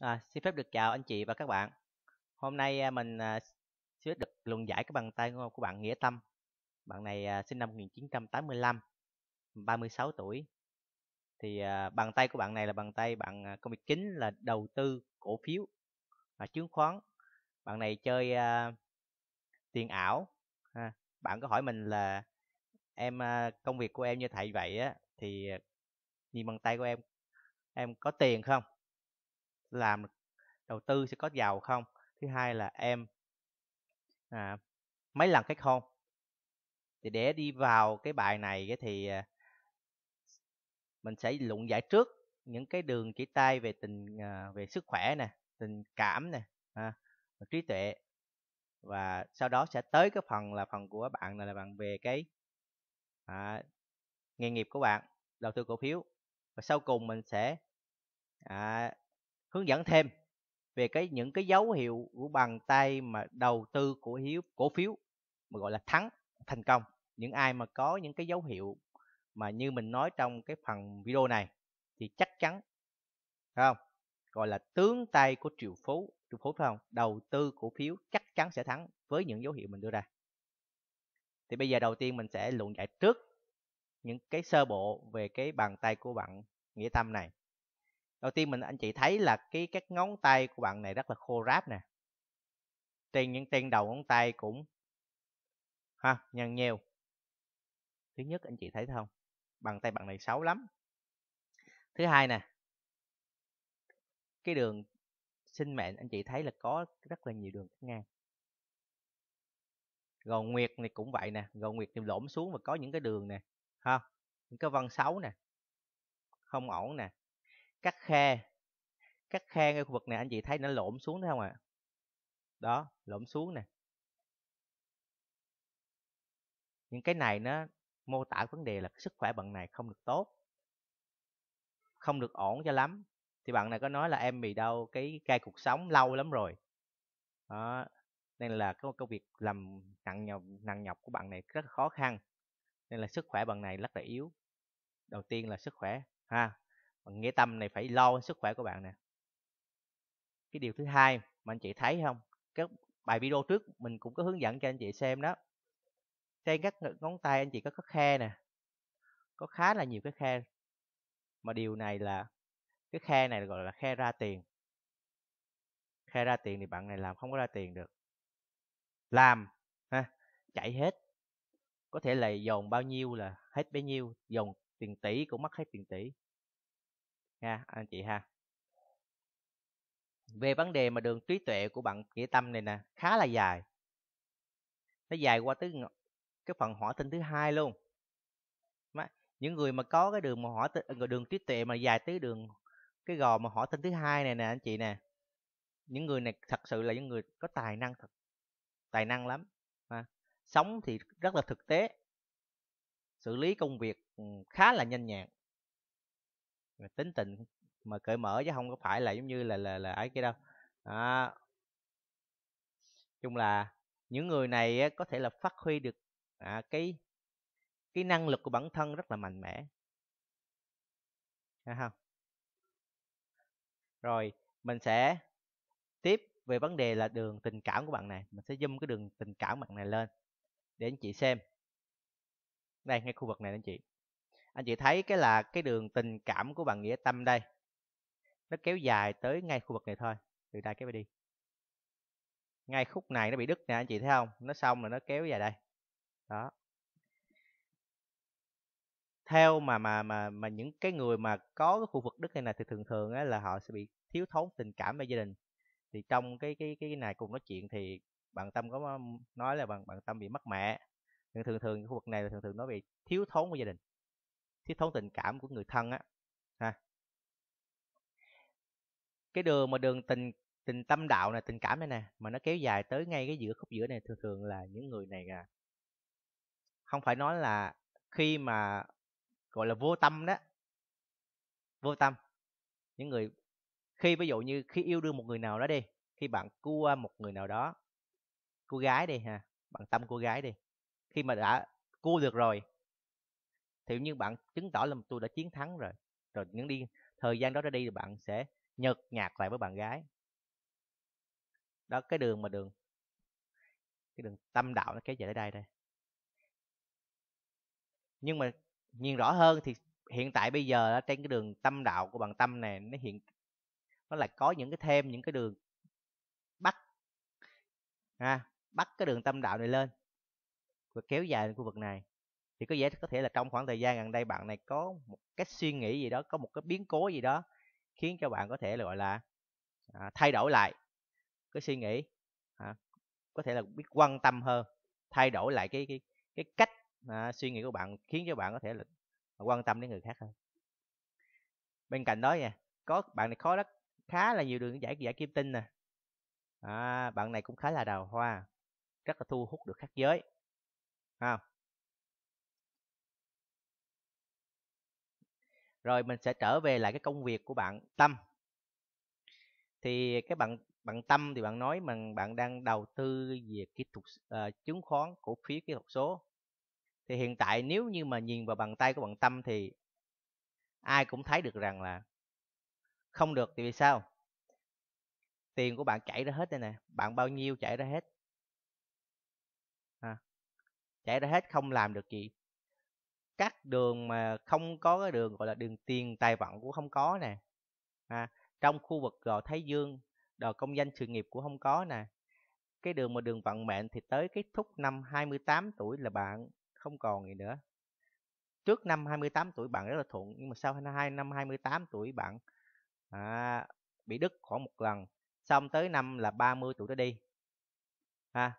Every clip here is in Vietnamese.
À, xin phép được chào anh chị và các bạn. Hôm nay à, mình sẽ à, được luận giải cái bằng tay của bạn Nghĩa Tâm. Bạn này à, sinh năm 1985, 36 tuổi. Thì bàn tay của bạn này là bàn tay bạn công việc chính là đầu tư cổ phiếu và chứng khoán. Bạn này chơi tiền ảo. bạn có hỏi mình là em công việc của em như thầy vậy á thì nhìn bàn tay của em em có tiền không? làm đầu tư sẽ có giàu không thứ hai là em à, mấy lần kết hôn thì để đi vào cái bài này thì à, mình sẽ luận giải trước những cái đường chỉ tay về tình à, về sức khỏe nè tình cảm nè à, trí tuệ và sau đó sẽ tới cái phần là phần của bạn này là bạn về cái à, nghề nghiệp của bạn đầu tư cổ phiếu và sau cùng mình sẽ à, hướng dẫn thêm về cái những cái dấu hiệu của bàn tay mà đầu tư cổ hiếu cổ phiếu mà gọi là thắng thành công những ai mà có những cái dấu hiệu mà như mình nói trong cái phần video này thì chắc chắn phải không gọi là tướng tay của triệu phú triệu phú phải không đầu tư cổ phiếu chắc chắn sẽ thắng với những dấu hiệu mình đưa ra thì bây giờ đầu tiên mình sẽ luận giải trước những cái sơ bộ về cái bàn tay của bạn nghĩa tâm này đầu tiên mình anh chị thấy là cái các ngón tay của bạn này rất là khô ráp nè trên những trên đầu ngón tay cũng ha nhăn nheo thứ nhất anh chị thấy không bàn tay bạn này xấu lắm thứ hai nè cái đường sinh mệnh anh chị thấy là có rất là nhiều đường ngang gò nguyệt này cũng vậy nè gò nguyệt thì lõm xuống và có những cái đường nè ha những cái vân xấu nè không ổn nè cắt khe cắt khe ngay khu vực này anh chị thấy nó lộn xuống thấy không ạ à? đó lộn xuống nè những cái này nó mô tả vấn đề là sức khỏe bạn này không được tốt không được ổn cho lắm thì bạn này có nói là em bị đau cái gai cuộc sống lâu lắm rồi đó nên là cái công việc làm nặng nhọc nặng nhọc của bạn này rất khó khăn nên là sức khỏe bạn này rất là yếu đầu tiên là sức khỏe ha còn nghĩa tâm này phải lo sức khỏe của bạn nè cái điều thứ hai mà anh chị thấy không các bài video trước mình cũng có hướng dẫn cho anh chị xem đó trên các ngón tay anh chị có có khe nè có khá là nhiều cái khe mà điều này là cái khe này gọi là khe ra tiền khe ra tiền thì bạn này làm không có ra tiền được làm ha chạy hết có thể là dồn bao nhiêu là hết bấy nhiêu dồn tiền tỷ cũng mất hết tiền tỷ nha anh chị ha về vấn đề mà đường trí tuệ của bạn nghĩa tâm này nè khá là dài nó dài qua tới cái phần hỏi tinh thứ hai luôn những người mà có cái đường mà hỏa tinh đường trí tuệ mà dài tới đường cái gò mà hỏi tinh thứ hai này nè anh chị nè những người này thật sự là những người có tài năng thật tài năng lắm à, sống thì rất là thực tế xử lý công việc ừ, khá là nhanh nhẹn tính tình mà cởi mở chứ không có phải là giống như là là là ấy kia đâu đó. chung là những người này có thể là phát huy được à, cái cái năng lực của bản thân rất là mạnh mẽ Đấy không rồi mình sẽ tiếp về vấn đề là đường tình cảm của bạn này mình sẽ zoom cái đường tình cảm bạn này lên để anh chị xem đây ngay khu vực này anh chị anh chị thấy cái là cái đường tình cảm của bạn nghĩa tâm đây nó kéo dài tới ngay khu vực này thôi từ đây kéo đi ngay khúc này nó bị đứt nè anh chị thấy không nó xong rồi nó kéo dài đây đó theo mà mà mà mà những cái người mà có cái khu vực đứt này này thì thường thường á, là họ sẽ bị thiếu thốn tình cảm với gia đình thì trong cái cái cái này cùng nói chuyện thì bạn tâm có nói là bạn bạn tâm bị mất mẹ nhưng thường thường khu vực này là thường thường nó bị thiếu thốn của gia đình thiếu thốn tình cảm của người thân á ha cái đường mà đường tình tình tâm đạo này tình cảm này nè mà nó kéo dài tới ngay cái giữa khúc giữa này thường thường là những người này à không phải nói là khi mà gọi là vô tâm đó vô tâm những người khi ví dụ như khi yêu đương một người nào đó đi khi bạn cua một người nào đó cô gái đi ha bạn tâm cô gái đi khi mà đã cua được rồi thì như bạn chứng tỏ là tôi đã chiến thắng rồi rồi những đi thời gian đó ra đi thì bạn sẽ nhợt nhạt lại với bạn gái đó cái đường mà đường cái đường tâm đạo nó kéo dài tới đây đây nhưng mà nhìn rõ hơn thì hiện tại bây giờ trên cái đường tâm đạo của bạn tâm này nó hiện nó là có những cái thêm những cái đường bắt ha bắt cái đường tâm đạo này lên và kéo dài lên khu vực này thì có vẻ có thể là trong khoảng thời gian gần đây bạn này có một cách suy nghĩ gì đó có một cái biến cố gì đó khiến cho bạn có thể là gọi là à, thay đổi lại cái suy nghĩ à, có thể là biết quan tâm hơn thay đổi lại cái cái cái cách à, suy nghĩ của bạn khiến cho bạn có thể là quan tâm đến người khác hơn bên cạnh đó nha có bạn này khó rất khá là nhiều đường giải giải kim tinh nè à, bạn này cũng khá là đào hoa rất là thu hút được khác giới không? À, rồi mình sẽ trở về lại cái công việc của bạn tâm thì cái bạn bạn tâm thì bạn nói mà bạn đang đầu tư về kỹ thuật uh, chứng khoán cổ phiếu kỹ thuật số thì hiện tại nếu như mà nhìn vào bàn tay của bạn tâm thì ai cũng thấy được rằng là không được thì vì sao tiền của bạn chảy ra hết đây nè bạn bao nhiêu chảy ra hết à, chảy ra hết không làm được gì các đường mà không có cái đường gọi là đường tiền tài vận cũng không có nè à, trong khu vực gò thái dương đò công danh sự nghiệp cũng không có nè cái đường mà đường vận mệnh thì tới kết thúc năm 28 tuổi là bạn không còn gì nữa trước năm 28 tuổi bạn rất là thuận nhưng mà sau hai năm 28 tuổi bạn à, bị đứt khoảng một lần xong tới năm là 30 tuổi trở đi ha à,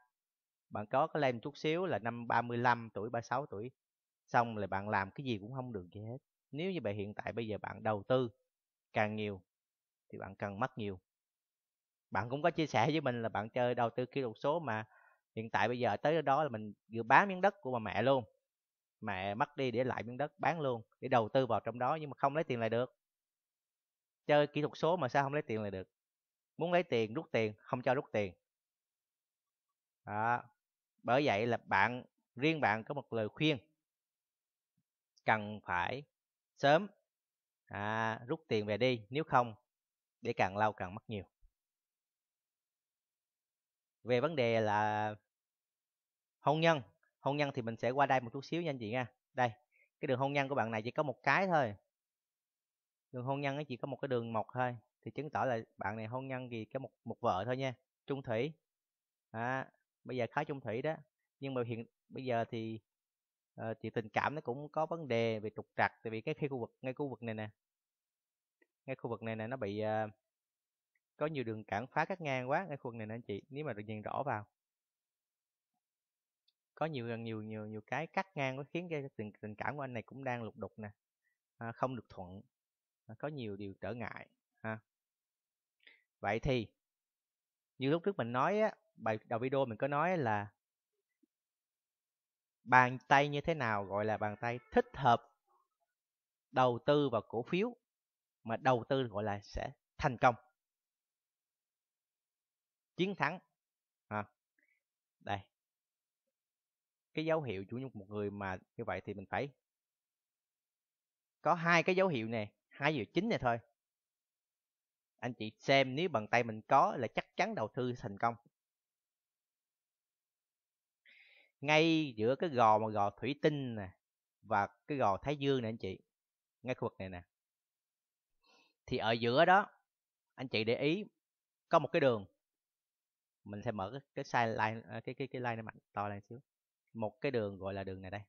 bạn có cái lên chút xíu là năm 35 tuổi 36 tuổi xong là bạn làm cái gì cũng không được gì hết nếu như bạn hiện tại bây giờ bạn đầu tư càng nhiều thì bạn cần mất nhiều bạn cũng có chia sẻ với mình là bạn chơi đầu tư kỹ thuật số mà hiện tại bây giờ tới đó là mình vừa bán miếng đất của bà mẹ luôn mẹ mất đi để lại miếng đất bán luôn để đầu tư vào trong đó nhưng mà không lấy tiền lại được chơi kỹ thuật số mà sao không lấy tiền lại được muốn lấy tiền rút tiền không cho rút tiền đó. bởi vậy là bạn riêng bạn có một lời khuyên cần phải sớm à, rút tiền về đi nếu không để càng lâu càng mất nhiều về vấn đề là hôn nhân hôn nhân thì mình sẽ qua đây một chút xíu nha anh chị nha đây cái đường hôn nhân của bạn này chỉ có một cái thôi đường hôn nhân nó chỉ có một cái đường một thôi thì chứng tỏ là bạn này hôn nhân thì có một một vợ thôi nha trung thủy à, bây giờ khá trung thủy đó nhưng mà hiện bây giờ thì à, tình cảm nó cũng có vấn đề về trục trặc tại vì cái khi khu vực ngay khu vực này nè ngay khu vực này nè nó bị à, có nhiều đường cản phá cắt ngang quá ngay khu vực này nè anh chị nếu mà được nhìn rõ vào có nhiều nhiều nhiều nhiều cái cắt ngang nó khiến cho tình tình cảm của anh này cũng đang lục đục nè à, không được thuận à, có nhiều điều trở ngại ha vậy thì như lúc trước mình nói á bài đầu video mình có nói là bàn tay như thế nào gọi là bàn tay thích hợp đầu tư vào cổ phiếu mà đầu tư gọi là sẽ thành công chiến thắng à, đây cái dấu hiệu chủ nhân một người mà như vậy thì mình phải có hai cái dấu hiệu này hai dấu hiệu chính này thôi anh chị xem nếu bàn tay mình có là chắc chắn đầu tư thành công ngay giữa cái gò mà gò thủy tinh nè và cái gò thái dương nè anh chị ngay khu vực này nè thì ở giữa đó anh chị để ý có một cái đường mình sẽ mở cái cái line à, cái cái cái line này mạnh to lên xíu một cái đường gọi là đường này đây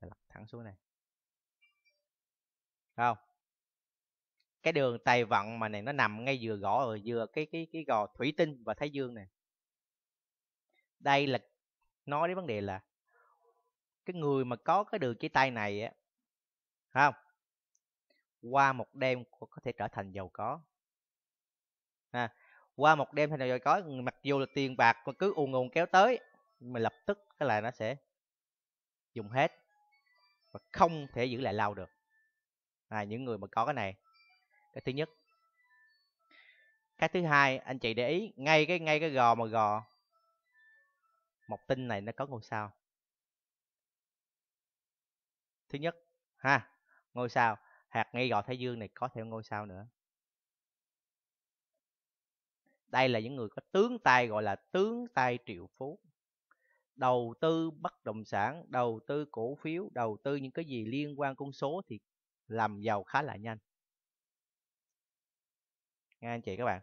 lật thẳng xuống này không cái đường tài vận mà này nó nằm ngay vừa gõ rồi vừa cái cái cái gò thủy tinh và thái dương này đây là nói đến vấn đề là cái người mà có cái đường chỉ tay này á không qua một đêm có thể trở thành giàu có à, qua một đêm thành giàu có mặc dù là tiền bạc mà cứ ùn ùn kéo tới nhưng mà lập tức cái là nó sẽ dùng hết và không thể giữ lại lâu được à, những người mà có cái này cái thứ nhất cái thứ hai anh chị để ý ngay cái ngay cái gò mà gò một tinh này nó có ngôi sao thứ nhất ha ngôi sao hạt ngay gò thái dương này có thêm ngôi sao nữa đây là những người có tướng tay gọi là tướng tay triệu phú đầu tư bất động sản đầu tư cổ phiếu đầu tư những cái gì liên quan con số thì làm giàu khá là nhanh nghe anh chị các bạn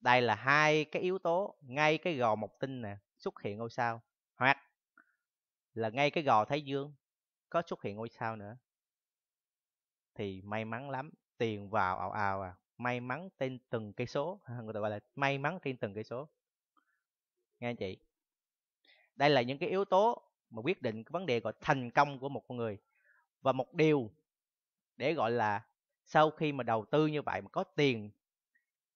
đây là hai cái yếu tố ngay cái gò mộc tinh nè xuất hiện ngôi sao hoặc là ngay cái gò thái dương có xuất hiện ngôi sao nữa thì may mắn lắm tiền vào ảo ảo à may mắn trên từng cây số người ta gọi là may mắn trên từng cây số nghe anh chị đây là những cái yếu tố mà quyết định cái vấn đề gọi thành công của một con người và một điều để gọi là sau khi mà đầu tư như vậy mà có tiền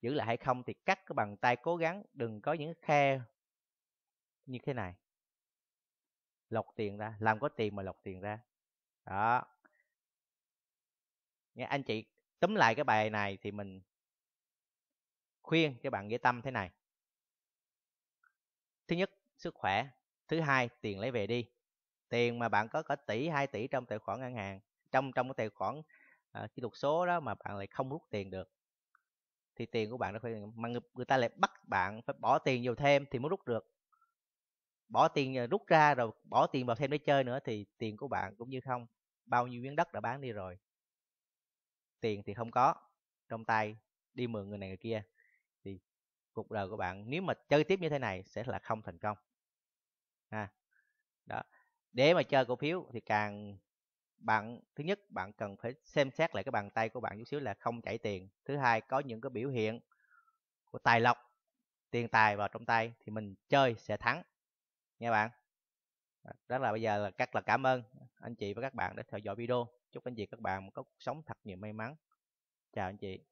giữ lại hay không thì cắt cái bàn tay cố gắng đừng có những khe như thế này lọc tiền ra làm có tiền mà lọc tiền ra đó nghe anh chị tóm lại cái bài này thì mình khuyên cho bạn nghĩa tâm thế này thứ nhất sức khỏe thứ hai tiền lấy về đi tiền mà bạn có cả tỷ 2 tỷ trong tài khoản ngân hàng trong trong cái tài khoản à, kỹ thuật số đó mà bạn lại không rút tiền được thì tiền của bạn nó phải mà người, người ta lại bắt bạn phải bỏ tiền nhiều thêm thì mới rút được bỏ tiền ờ, rút ra rồi bỏ tiền vào thêm để chơi nữa thì tiền của bạn cũng như không bao nhiêu miếng đất đã bán đi rồi tiền thì không có trong tay đi mượn người này người kia thì cuộc đời của bạn nếu mà chơi tiếp như thế này sẽ là không thành công ha đó để mà chơi cổ phiếu thì càng bạn thứ nhất bạn cần phải xem xét lại cái bàn tay của bạn chút xíu là không chảy tiền thứ hai có những cái biểu hiện của tài lộc tiền tài vào trong tay thì mình chơi sẽ thắng nha bạn đó à, là bây giờ là các là cảm ơn anh chị và các bạn đã theo dõi video chúc anh chị các bạn có cuộc sống thật nhiều may mắn chào anh chị